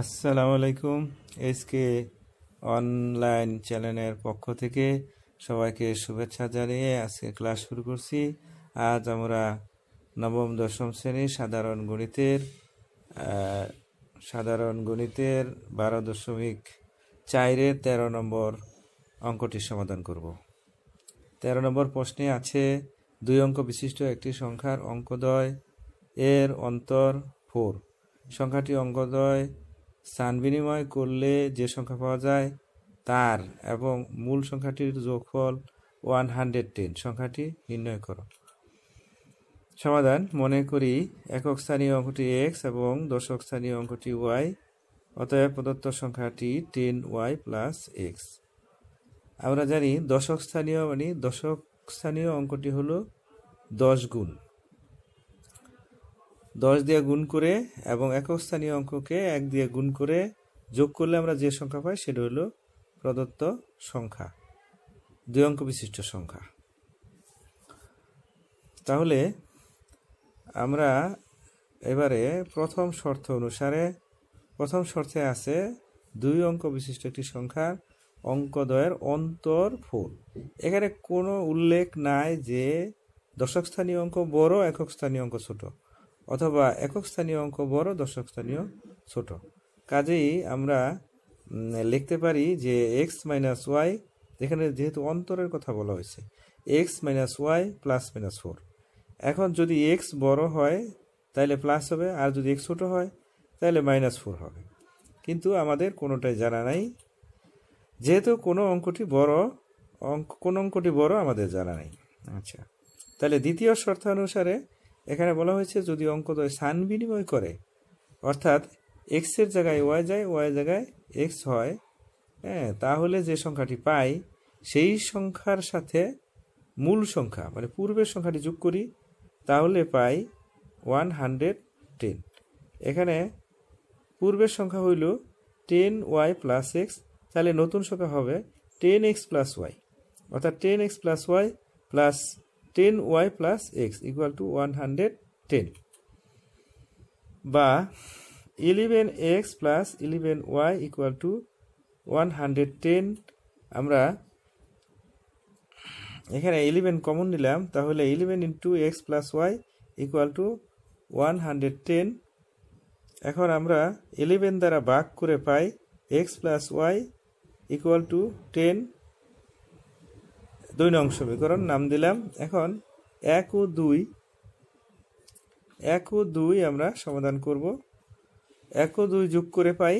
আসসালামু আলাইকুম SK online চ্যানেলের পক্ষ থেকে সবাইকে শুভেচ্ছা জানিয়ে আজকে ক্লাস শুরু করছি আজ আমরা নবম দশম শ্রেণীর সাধারণ গণিতের সাধারণ গণিতের বারো দশমিক চারের তেরো নম্বর অঙ্কটি সমাধান করব তেরো নম্বর প্রশ্নে আছে দুই অঙ্ক বিশিষ্ট একটি সংখ্যার অঙ্কদয় এর অন্তর ফোর সংখ্যাটি অঙ্কদয় স্থান বিনিময় করলে যে সংখ্যা পাওয়া যায় তার এবং মূল সংখ্যাটির যোগফল ওয়ান হান্ড্রেড টেন সংখ্যাটি নির্ণয় করো সমাধান মনে করি একক স্থানীয় অঙ্কটি এক্স এবং দশক স্থানীয় অঙ্কটি ওয়াই অতএব প্রদত্ত সংখ্যাটি টেন ওয়াই প্লাস এক্স আমরা জানি দশক স্থানীয় মানে দশক স্থানীয় অঙ্কটি হলো দশ গুণ দশ দিয়ে গুণ করে এবং স্থানীয় অঙ্ককে এক দিয়ে গুণ করে যোগ করলে আমরা যে সংখ্যা পাই সেটা হলো প্রদত্ত সংখ্যা দুই অঙ্ক বিশিষ্ট সংখ্যা তাহলে আমরা এবারে প্রথম শর্ত অনুসারে প্রথম শর্তে আছে দুই অঙ্ক বিশিষ্ট একটি সংখ্যার অঙ্কদয়ের অন্তর ফুল এখানে কোনো উল্লেখ নাই যে দশক স্থানীয় অঙ্ক বড় একক স্থানীয় অঙ্ক ছোট অথবা একক স্থানীয় অঙ্ক বড় দশক স্থানীয় ছোট কাজেই আমরা লিখতে পারি যে এক্স মাইনাস ওয়াই এখানে যেহেতু অন্তরের কথা বলা হয়েছে X minus Y plus minus four এখন যদি এক্স বড় হয় তাহলে প্লাস হবে আর যদি এক্স ছোটো হয় তাহলে মাইনাস ফোর হবে কিন্তু আমাদের কোনোটাই জানা নাই যেহেতু কোনো অঙ্কটি বড় অঙ্ক কোন অঙ্কটি বড় আমাদের জানা নেই আচ্ছা তাহলে দ্বিতীয় অনুসারে এখানে বলা হয়েছে যদি অঙ্কদ্বয় সান বিনিময় করে অর্থাৎ এক্সের জায়গায় ওয়াই যায় ওয়াই জায়গায় এক্স হয় হ্যাঁ তাহলে যে সংখ্যাটি পাই সেই সংখ্যার সাথে মূল সংখ্যা মানে পূর্বের সংখ্যাটি যোগ করি তাহলে পাই ওয়ান হান্ড্রেড টেন এখানে পূর্বের সংখ্যা হইল টেন ওয়াই প্লাস এক্স তাহলে নতুন সংখ্যা হবে টেন এক্স প্লাস ওয়াই অর্থাৎ ten X plus Y plus ten Y plus X equal to one hundred ten বা eleven X plus eleven Y equal to one hundred ten আমরা এখানে eleven common নিলাম তাহলে eleven into X plus Y equal to one hundred ten এখন আমরা eleven দ্বারা বাক করে পাই X plus Y equal to ten দুই নং সমীকরণ নাম দিলাম এখন এক ও দুই এক ও দুই আমরা সমাধান করব এক ও দুই যোগ করে পাই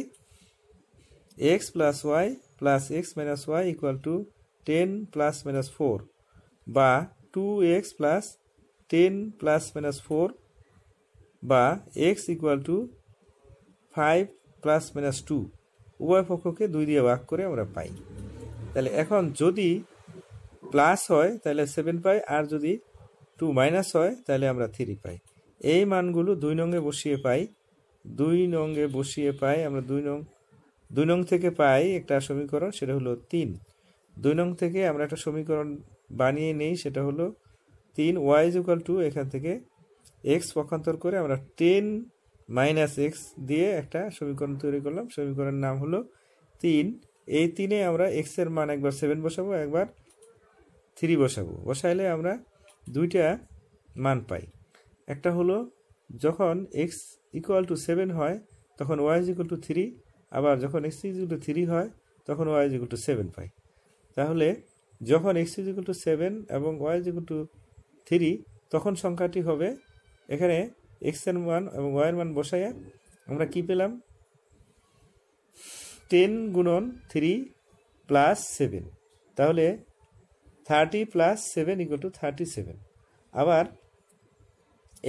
X plus Y plus X minus Y equal to ten plus minus four বা two X plus ten plus minus four বা X equal to five plus minus two উভয় পক্ষকে দুই দিয়ে ভাগ করে আমরা পাই তাহলে এখন যদি প্লাস হয় তাহলে সেভেন পাই আর যদি টু মাইনাস হয় তাহলে আমরা থ্রি পাই এই মানগুলো দুই নঙ্গে বসিয়ে পাই দুই নঙ্গে বসিয়ে পাই আমরা দুই নং দুই নং থেকে পাই একটা সমীকরণ সেটা হলো তিন দুই নং থেকে আমরা একটা সমীকরণ বানিয়ে নেই সেটা হলো তিন ওয়াই ইকুয়াল টু এখান থেকে এক্স পক্ষান্তর করে আমরা টেন মাইনাস এক্স দিয়ে একটা সমীকরণ তৈরি করলাম সমীকরণের নাম হলো তিন এই তিনে আমরা এক্সের মান একবার সেভেন বসাবো একবার থ্রি বসাবো বসাইলে আমরা দুইটা মান পাই একটা হলো যখন এক্স ইকুয়াল টু সেভেন হয় তখন Y is equal to three আবার যখন X is equal to three হয় তখন Y is equal to seven পাই তাহলে যখন X is equal to seven এবং Y is equal to three তখন সংখ্যাটি হবে এখানে এক্সের মান এবং ওয়াইয়ের মান বসাইয়া আমরা কি পেলাম টেন গুণন থ্রি প্লাস সেভেন তাহলে thirty plus seven equal to thirty seven আবার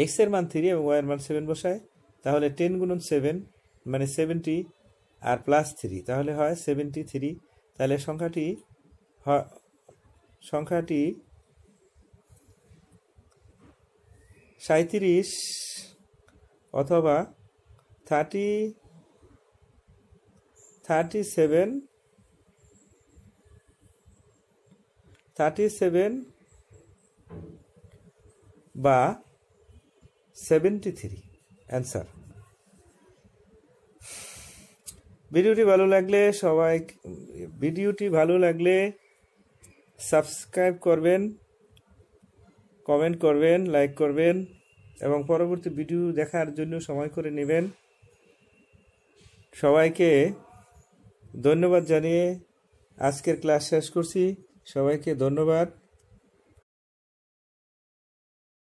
এক্সের মান থ্রি এবং ওয়াইয়ের মান সেভেন বসায় তাহলে টেন গুণন সেভেন মানে সেভেন্টি আর প্লাস থ্রি তাহলে হয় সেভেন্টি থ্রি তাহলে সংখ্যাটি সংখ্যাটি সাঁত্রিশ অথবা thirty thirty seven thirty seven বা সেভেন্টি থ্রি অ্যান্সার ভিডিওটি ভালো লাগলে সবাই ভিডিওটি ভালো লাগলে সাবস্ক্রাইব করবেন কমেন্ট করবেন লাইক করবেন এবং পরবর্তী ভিডিও দেখার জন্য সময় করে নেবেন সবাইকে ধন্যবাদ জানিয়ে আজকের ক্লাস শেষ করছি সবাইকে ধন্যবাদ